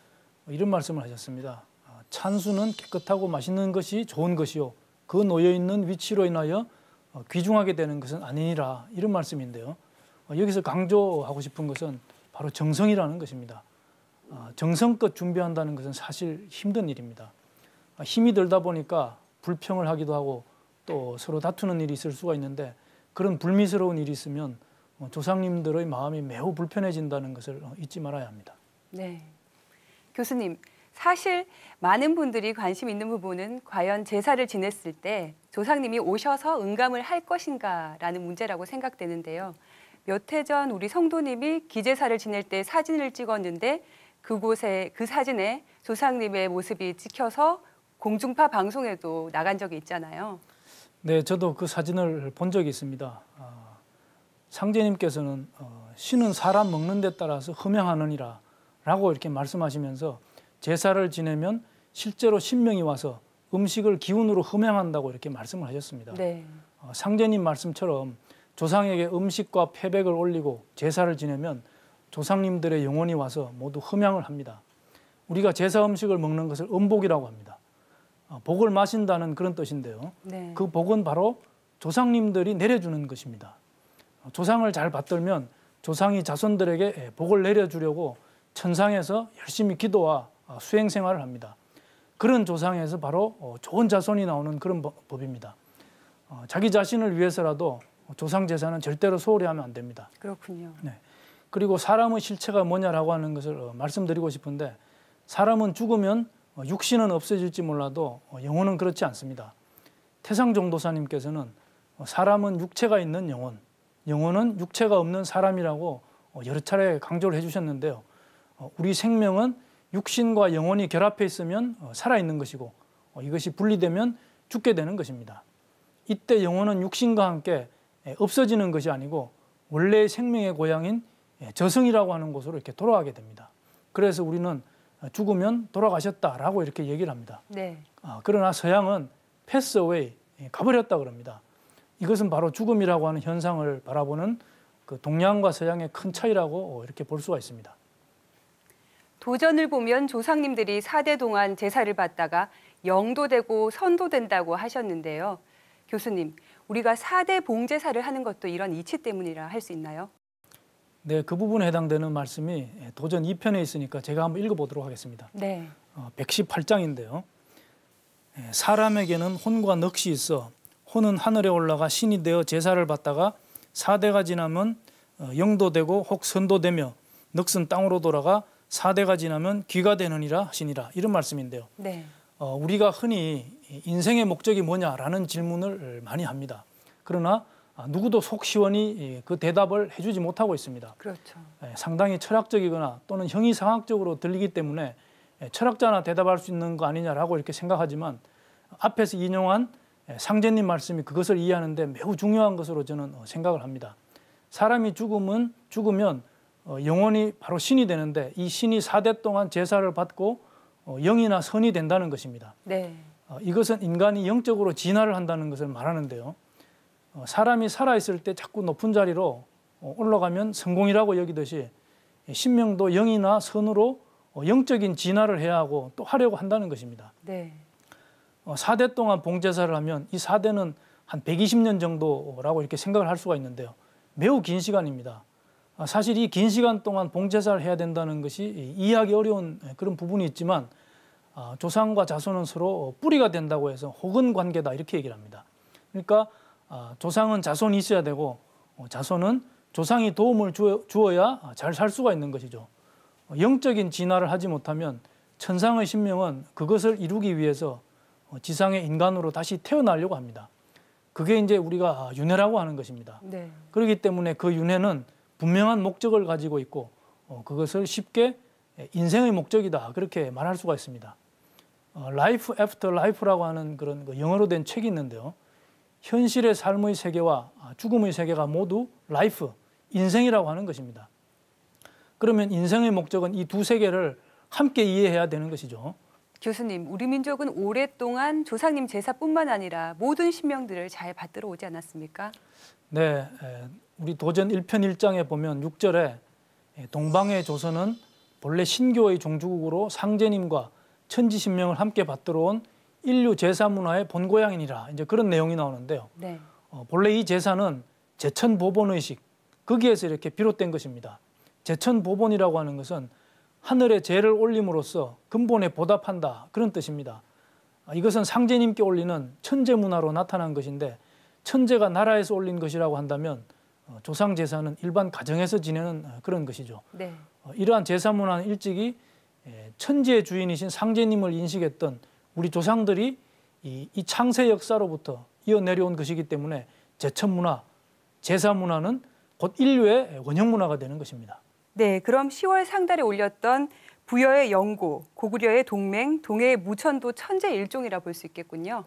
이런 말씀을 하셨습니다. 어, 찬수는 깨끗하고 맛있는 것이 좋은 것이요. 그 놓여 있는 위치로 인하여 어, 귀중하게 되는 것은 아니니라 이런 말씀인데요. 여기서 강조하고 싶은 것은 바로 정성이라는 것입니다. 정성껏 준비한다는 것은 사실 힘든 일입니다. 아, 힘이 들다 보니까 불평을 하기도 하고 또 서로 다투는 일이 있을 수가 있는데 그런 불미스러운 일이 있으면 뭐 조상님들의 마음이 매우 불편해진다는 것을 잊지 말아야 합니다. 네. 교수님, 사실 많은 분들이 관심 있는 부분은 과연 제사를 지냈을 때 조상님이 오셔서 응감을 할 것인가라는 문제라고 생각되는데요. 몇 해 전 우리 성도님이 기제사를 지낼 때 사진을 찍었는데 그곳에 그 사진에 조상님의 모습이 찍혀서 공중파 방송에도 나간 적이 있잖아요. 네, 저도 그 사진을 본 적이 있습니다. 아, 상제님께서는 어, 신은 사람 먹는 데 따라서 흠양하느니라 라고 이렇게 말씀하시면서 제사를 지내면 실제로 신명이 와서 음식을 기운으로 흠양한다고 이렇게 말씀을 하셨습니다. 네. 어, 상제님 말씀처럼 조상에게 음식과 패백을 올리고 제사를 지내면 조상님들의 영혼이 와서 모두 흠양을 합니다. 우리가 제사 음식을 먹는 것을 음복이라고 합니다. 어, 복을 마신다는 그런 뜻인데요. 네. 그 복은 바로 조상님들이 내려주는 것입니다. 어, 조상을 잘 받들면 조상이 자손들에게 예, 복을 내려주려고 천상에서 열심히 기도와 어, 수행 생활을 합니다. 그런 조상에서 바로 좋은 자손이 나오는 그런 법입니다. 자기 자신을 위해서라도 조상 제사는 절대로 소홀히 하면 안 됩니다. 그렇군요. 네. 그리고 사람의 실체가 뭐냐라고 하는 것을 말씀드리고 싶은데 사람은 죽으면 어, 육신은 없어질지 몰라도 어, 영혼은 그렇지 않습니다. 태상정도사님께서는 어, 사람은 육체가 있는 영혼, 영혼은 육체가 없는 사람이라고 여러 차례 강조를 해주셨는데요. 우리 생명은 육신과 영혼이 결합해 있으면 살아있는 것이고 이것이 분리되면 죽게 되는 것입니다. 이때 영혼은 육신과 함께 없어지는 것이 아니고 원래의 생명의 고향인 저승이라고 하는 곳으로 이렇게 돌아가게 됩니다. 그래서 우리는 죽으면 돌아가셨다라고 이렇게 얘기를 합니다. 네. 아, 그러나 서양은 패스 웨이 예, 가버렸다 그럽니다. 이것은 바로 죽음이라고 하는 현상을 바라보는 그 동양과 서양의 큰 차이라고 이렇게 볼 수가 있습니다. 도전을 보면 조상님들이 4대 동안 제사를 받다가 영도되고 선도된다고 하셨는데요. 교수님, 우리가 4대 봉제사를 하는 것도 이런 이치 때문이라 할 수 있나요? 네, 그 부분에 해당되는 말씀이 도전 2편에 있으니까 제가 한번 읽어보도록 하겠습니다. 네. 어, 118장인데요. 예, 사람에게는 혼과 넋이 있어 혼은 하늘에 올라가 신이 되어 제사를 받다가 4대가 지나면 어, 영도되고 혹 선도되며 넋은 땅으로 돌아가 4대가 지나면 귀가 되느니라 하시니라 이런 말씀인데요. 네. 어, 우리가 흔히 인생의 목적이 뭐냐라는 질문을 많이 합니다. 그러나 아, 누구도 속 시원히 예, 그 대답을 해주지 못하고 있습니다. 그렇죠. 예, 상당히 철학적이거나 또는 형이상학적으로 들리기 때문에 예, 철학자나 대답할 수 있는 거 아니냐라고 이렇게 생각하지만 앞에서 인용한 상제님 말씀이 그것을 이해하는데 매우 중요한 것으로 저는 어, 생각을 합니다. 사람이 죽으면 죽으면 어, 영혼이 바로 신이 되는데 이 신이 사대 동안 제사를 받고 어, 영이나 선이 된다는 것입니다. 네. 이것은 인간이 영적으로 진화를 한다는 것을 말하는데요. 어, 사람이 살아있을 때 자꾸 높은 자리로 어, 올라가면 성공이라고 여기듯이 신명도 영이나 선으로 어, 영적인 진화를 해야 하고 또 하려고 한다는 것입니다. 네. 4대 동안 봉제사를 하면 이 4대는 한 120년 정도라고 이렇게 생각을 할 수가 있는데요. 매우 긴 시간입니다. 아, 사실 이 긴 시간 동안 봉제사를 해야 된다는 것이 이해하기 어려운 예, 그런 부분이 있지만 아, 조상과 자손은 서로 뿌리가 된다고 해서 혹은 관계다 이렇게 얘기를 합니다. 그러니까 아, 조상은 자손이 있어야 되고 어, 자손은 조상이 도움을 주어야 잘 살 수가 있는 것이죠. 어, 영적인 진화를 하지 못하면 천상의 신명은 그것을 이루기 위해서 어, 지상의 인간으로 다시 태어나려고 합니다. 그게 이제 우리가 아, 윤회라고 하는 것입니다. 네. 그렇기 때문에 그 윤회는 분명한 목적을 가지고 있고 그것을 쉽게 인생의 목적이다 그렇게 말할 수가 있습니다. 라이프 애프터 라이프라고 하는 그런 그 영어로 된 책이 있는데요. 현실의 삶의 세계와 죽음의 세계가 모두 라이프, 인생이라고 하는 것입니다. 그러면 인생의 목적은 이 두 세계를 함께 이해해야 되는 것이죠. 교수님, 우리 민족은 오랫동안 조상님 제사뿐만 아니라 모든 신명들을 잘 받들어 오지 않았습니까? 네, 우리 도전 1편 1장에 보면 6절에 동방의 조선은 본래 신교의 종주국으로 상제님과 천지신명을 함께 받들어 온 인류 제사 문화의 본고향이니라 이제 그런 내용이 나오는데요. 네. 어, 본래 이 제사는 제천 보본 의식 거기에서 이렇게 비롯된 것입니다. 제천 보본이라고 하는 것은 하늘에 제를 올림으로써 근본에 보답한다 그런 뜻입니다. 아, 이것은 상제님께 올리는 천재 문화로 나타난 것인데 천재가 나라에서 올린 것이라고 한다면 어, 조상 제사는 일반 가정에서 지내는 어, 그런 것이죠. 네. 어, 이러한 제사 문화는 일찍이 예, 천지의 주인이신 상제님을 인식했던 우리 조상들이 이, 이 창세 역사로부터 이어내려온 것이기 때문에 제천 문화, 제사 문화는 곧 인류의 원형 문화가 되는 것입니다. 네, 그럼 10월 상달에 올렸던 부여의 영고, 고구려의 동맹, 동해의 무천도 천재 일종이라 볼 수 있겠군요.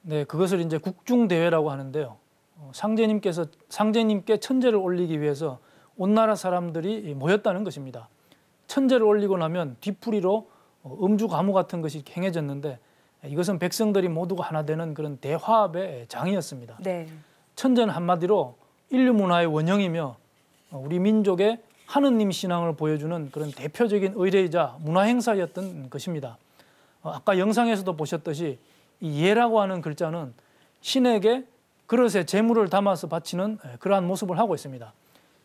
네, 그것을 이제 국중대회라고 하는데요. 어, 상제님께서 상제님께 천재를 올리기 위해서 온 나라 사람들이 모였다는 것입니다. 천재를 올리고 나면 뒤풀이로 어, 음주 가무 같은 것이 행해졌는데 이것은 백성들이 모두가 하나 되는 그런 대화합의 장이었습니다. 네. 천재 한마디로 인류 문화의 원형이며 어, 우리 민족의 하느님 신앙을 보여주는 그런 대표적인 의례이자 문화 행사였던 것입니다. 어, 아까 영상에서도 보셨듯이 이 예라고 하는 글자는 신에게 그릇에 재물을 담아서 바치는 그러한 모습을 하고 있습니다.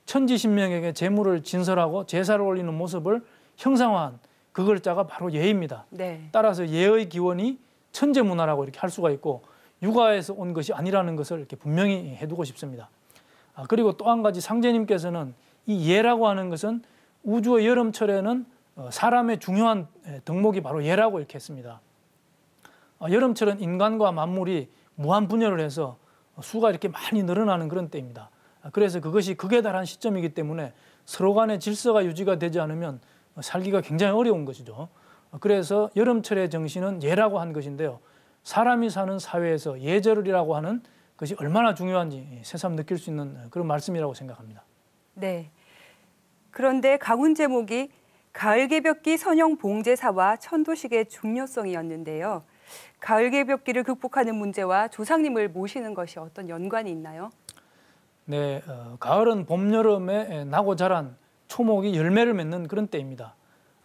천지신명에게 재물을 진설하고 제사를 올리는 모습을 형상화한 그 글자가 바로 예입니다. 네. 따라서 예의 기원이 천재 문화라고 이렇게 할 수가 있고 육아에서 온 것이 아니라는 것을 이렇게 분명히 해두고 싶습니다. 아, 그리고 또 한 가지 상제님께서는 이 예라고 하는 것은 우주의 여름철에는 어, 사람의 중요한 덕목이 바로 예라고 이렇게 했습니다. 아, 여름철은 인간과 만물이 무한 분열을 해서 수가 이렇게 많이 늘어나는 그런 때입니다. 아, 그래서 그것이 극에 달한 시점이기 때문에 서로 간의 질서가 유지가 되지 않으면 살기가 굉장히 어려운 것이죠. 그래서 여름철의 정신은 예라고 한 것인데요. 사람이 사는 사회에서 예절이라고 하는 것이 얼마나 중요한지 새삼 느낄 수 있는 그런 말씀이라고 생각합니다. 네. 그런데 가훈 제목이 가을개벽기 선형 봉제사와 천도식의 중요성이었는데요. 가을개벽기를 극복하는 문제와 조상님을 모시는 것이 어떤 연관이 있나요? 네, 어, 가을은 봄, 여름에 나고 자란 초목이 열매를 맺는 그런 때입니다.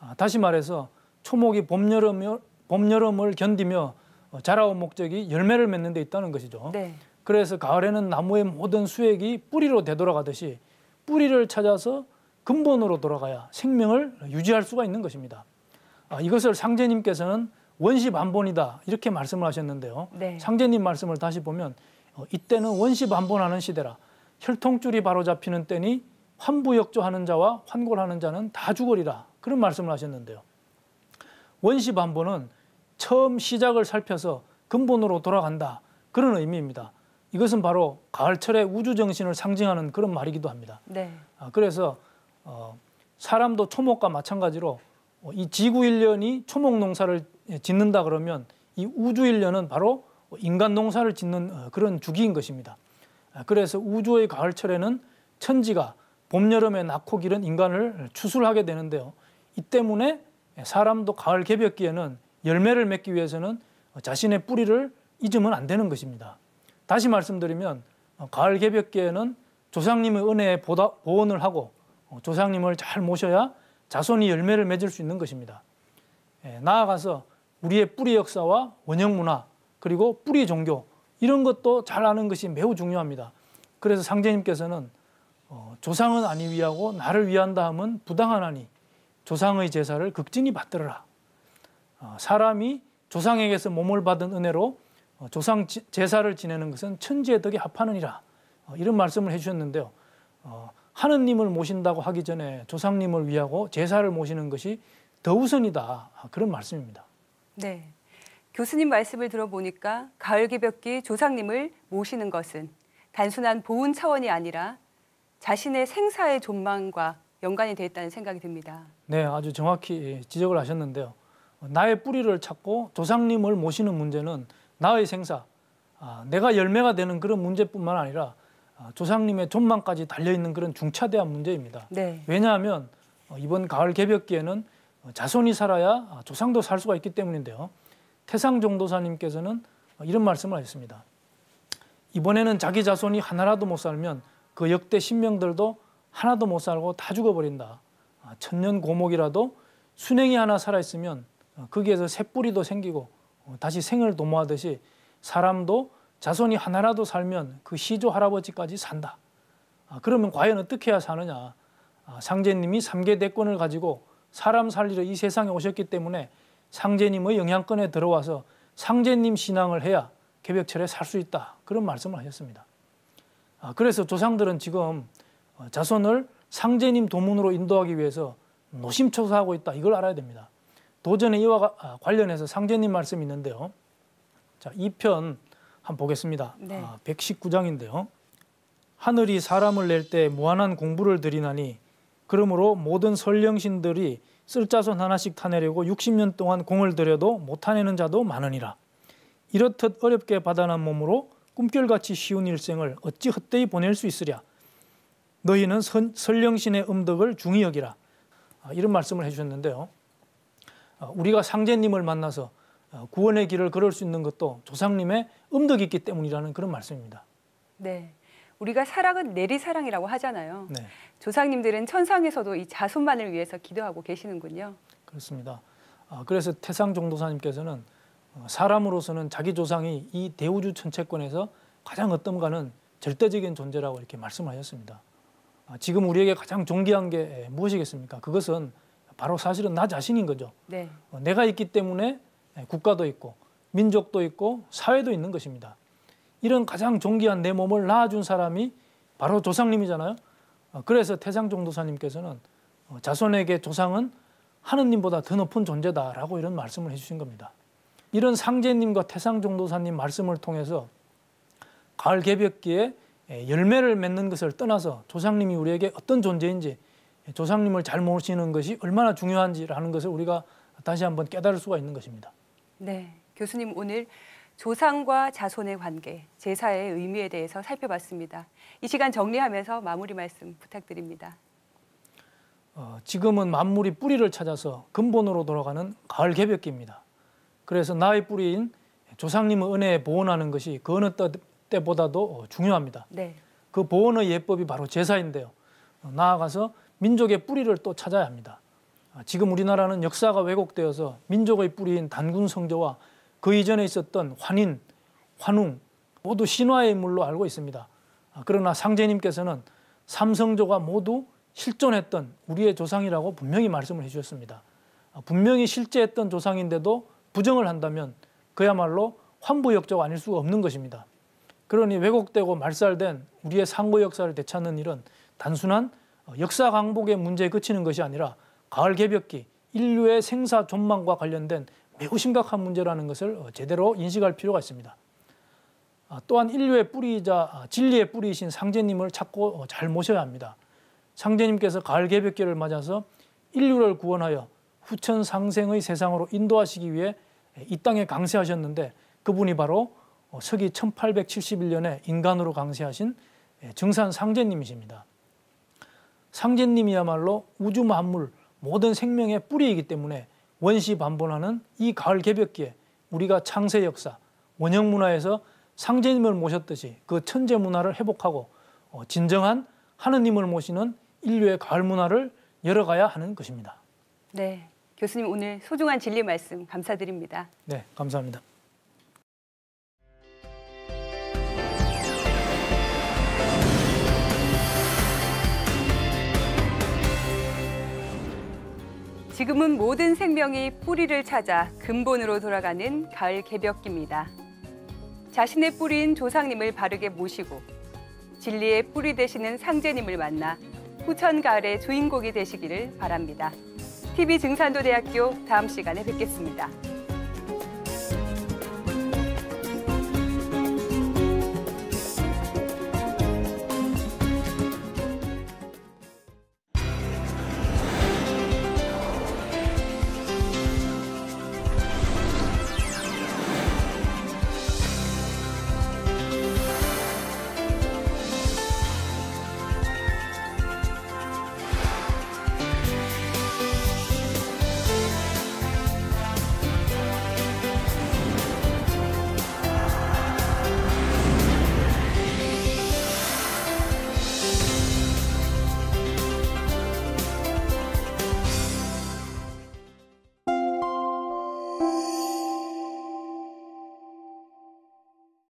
아, 다시 말해서 초목이 봄, 여름, 봄, 여름을 견디며 어, 자라온 목적이 열매를 맺는 데 있다는 것이죠. 네. 그래서 가을에는 나무의 모든 수액이 뿌리로 되돌아가듯이 뿌리를 찾아서 근본으로 돌아가야 생명을 유지할 수가 있는 것입니다. 아, 이것을 상제님께서는 원시 반본이다 이렇게 말씀을 하셨는데요. 네. 상제님 말씀을 다시 보면 어, 이때는 원시 반본하는 시대라 혈통줄이 바로잡히는 때니 환부역조하는 자와 환골하는 자는 다 죽으리라 그런 말씀을 하셨는데요. 원시 반보는 처음 시작을 살펴서 근본으로 돌아간다 그런 의미입니다. 이것은 바로 가을철의 우주 정신을 상징하는 그런 말이기도 합니다. 네. 아, 그래서 어, 사람도 초목과 마찬가지로 어, 이 지구 일년이 초목 농사를 짓는다 그러면 이 우주 일년은 바로 인간 농사를 짓는 어, 그런 주기인 것입니다. 아, 그래서 우주의 가을철에는 천지가 봄, 여름에 낙호, 길은 인간을 추술하게 되는데요. 이 때문에 사람도 가을 개벽기에는 열매를 맺기 위해서는 자신의 뿌리를 잊으면 안 되는 것입니다. 다시 말씀드리면 가을 개벽기에는 조상님의 은혜에 보다, 보온을 하고 조상님을 잘 모셔야 자손이 열매를 맺을 수 있는 것입니다. 예, 나아가서 우리의 뿌리 역사와 원형 문화 그리고 뿌리 종교 이런 것도 잘 아는 것이 매우 중요합니다. 그래서 상제님께서는 어, 조상은 아니 위하고 나를 위한다 함은 부당하나니 조상의 제사를 극진히 받들어라. 어, 사람이 조상에게서 몸을 받은 은혜로 어, 조상 지, 제사를 지내는 것은 천지의 덕에 합하느니라. 어, 이런 말씀을 해주셨는데요. 어, 하느님을 모신다고 하기 전에 조상님을 위하고 제사를 모시는 것이 더 우선이다. 아, 그런 말씀입니다. 네. 교수님 말씀을 들어보니까 가을기벽기 조상님을 모시는 것은 단순한 보훈 차원이 아니라 자신의 생사의 존망과 연관이 되어 있다는 생각이 듭니다. 네, 아주 정확히 지적을 하셨는데요. 나의 뿌리를 찾고 조상님을 모시는 문제는 나의 생사, 아, 내가 열매가 되는 그런 문제뿐만 아니라 아, 조상님의 존망까지 달려있는 그런 중차대한 문제입니다. 네. 왜냐하면 어, 이번 가을 개벽기에는 어, 자손이 살아야 아, 조상도 살 수가 있기 때문인데요. 태상 정도사님께서는 어, 이런 말씀을 하셨습니다. 이번에는 자기 자손이 하나라도 못 살면 그 역대 신명들도 하나도 못 살고 다 죽어버린다. 아, 천년 고목이라도 순행이 하나 살아있으면 어, 거기에서 새뿌리도 생기고 어, 다시 생을 도모하듯이 사람도 자손이 하나라도 살면 그 시조 할아버지까지 산다. 아, 그러면 과연 어떻게 해야 사느냐. 아, 상제님이 3개 대권을 가지고 사람 살리러 이 세상에 오셨기 때문에 상제님의 영향권에 들어와서 상제님 신앙을 해야 개벽철에 살 수 있다. 그런 말씀을 하셨습니다. 아, 그래서 조상들은 지금 어, 자손을 상제님 도문으로 인도하기 위해서 노심초사하고 있다. 이걸 알아야 됩니다. 도전에 이와 아, 관련해서 상제님 말씀이 있는데요. 자, 2편 한번 보겠습니다. 네. 119장인데요. 아, 하늘이 사람을 낼 때 무한한 공부를 들이나니 그러므로 모든 설령신들이 쓸자손 하나씩 타내려고 60년 동안 공을 들여도 못 타내는 자도 많으니라. 이렇듯 어렵게 받아난 몸으로 꿈결같이 쉬운 일생을 어찌 헛되이 보낼 수 있으랴. 너희는 선, 설령신의 음덕을 중히 여기라. 아, 이런 말씀을 해주셨는데요. 아, 우리가 상제님을 만나서 아, 구원의 길을 걸을 수 있는 것도 조상님의 음덕이 있기 때문이라는 그런 말씀입니다. 네. 우리가 사랑은 내리사랑이라고 하잖아요. 네. 조상님들은 천상에서도 이 자손만을 위해서 기도하고 계시는군요. 그렇습니다. 그래서 태상 종도사님께서는 사람으로서는 자기 조상이 이 대우주 천체권에서 가장 어떤 가는 절대적인 존재라고 이렇게 말씀하셨습니다. 아, 지금 우리에게 가장 존귀한 게 예, 무엇이겠습니까? 그것은 바로 사실은 나 자신인 거죠. 네. 어, 내가 있기 때문에 예, 국가도 있고 민족도 있고 사회도 있는 것입니다. 이런 가장 존귀한 내 몸을 낳아준 사람이 바로 조상님이잖아요. 어, 그래서 태상종 도사님께서는 어, 자손에게 조상은 하느님보다 더 높은 존재다라고 이런 말씀을 해주신 겁니다. 이런 상제님과 태상종도사님 말씀을 통해서 가을 개벽기에 열매를 맺는 것을 떠나서 조상님이 우리에게 어떤 존재인지 조상님을 잘 모시는 것이 얼마나 중요한지라는 것을 우리가 다시 한번 깨달을 수가 있는 것입니다. 네, 교수님 오늘 조상과 자손의 관계, 제사의 의미에 대해서 살펴봤습니다. 이 시간 정리하면서 마무리 말씀 부탁드립니다. 어, 지금은 만물이 뿌리를 찾아서 근본으로 돌아가는 가을 개벽기입니다. 그래서 나의 뿌리인 조상님의 은혜에 보온하는 것이 그 어느 때보다도 중요합니다. 네. 그 보온의 예법이 바로 제사인데요. 나아가서 민족의 뿌리를 또 찾아야 합니다. 지금 우리나라는 역사가 왜곡되어서 민족의 뿌리인 단군 성조와 그 이전에 있었던 환인, 환웅 모두 신화의 인물로 알고 있습니다. 그러나 상제님께서는 삼성조가 모두 실존했던 우리의 조상이라고 분명히 말씀을 해주셨습니다. 분명히 실제했던 조상인데도 부정을 한다면 그야말로 환부역적 아닐 수가 없는 것입니다. 그러니 왜곡되고 말살된 우리의 상고 역사를 되찾는 일은 단순한 어, 역사 강복의 문제에 그치는 것이 아니라 가을 개벽기 인류의 생사 존망과 관련된 매우 심각한 문제라는 것을 어, 제대로 인식할 필요가 있습니다. 아, 또한 인류의 뿌리이자 아, 진리의 뿌리이신 상제님을 찾고 어, 잘 모셔야 합니다. 상제님께서 가을 개벽기를 맞아서 인류를 구원하여 후천 상생의 세상으로 인도하시기 위해 이 땅에 강세하셨는데 그분이 바로 어, 서기 1871년에 인간으로 강세하신 예, 증산 상제님이십니다. 상제님이야말로 우주 만물 모든 생명의 뿌리이기 때문에 원시 반본하는 이 가을 개벽기에 우리가 창세 역사, 원형 문화에서 상제님을 모셨듯이 그 천재 문화를 회복하고 어, 진정한 하느님을 모시는 인류의 가을 문화를 열어가야 하는 것입니다. 네. 교수님 오늘 소중한 진리 말씀 감사드립니다. 네, 감사합니다. 지금은 모든 생명이 뿌리를 찾아 근본으로 돌아가는 가을 개벽기입니다. 자신의 뿌리인 조상님을 바르게 모시고 진리의 뿌리 되시는 상제님을 만나 후천 가을의 주인공이 되시기를 바랍니다. TV 증산도대학교 다음 시간에 뵙겠습니다.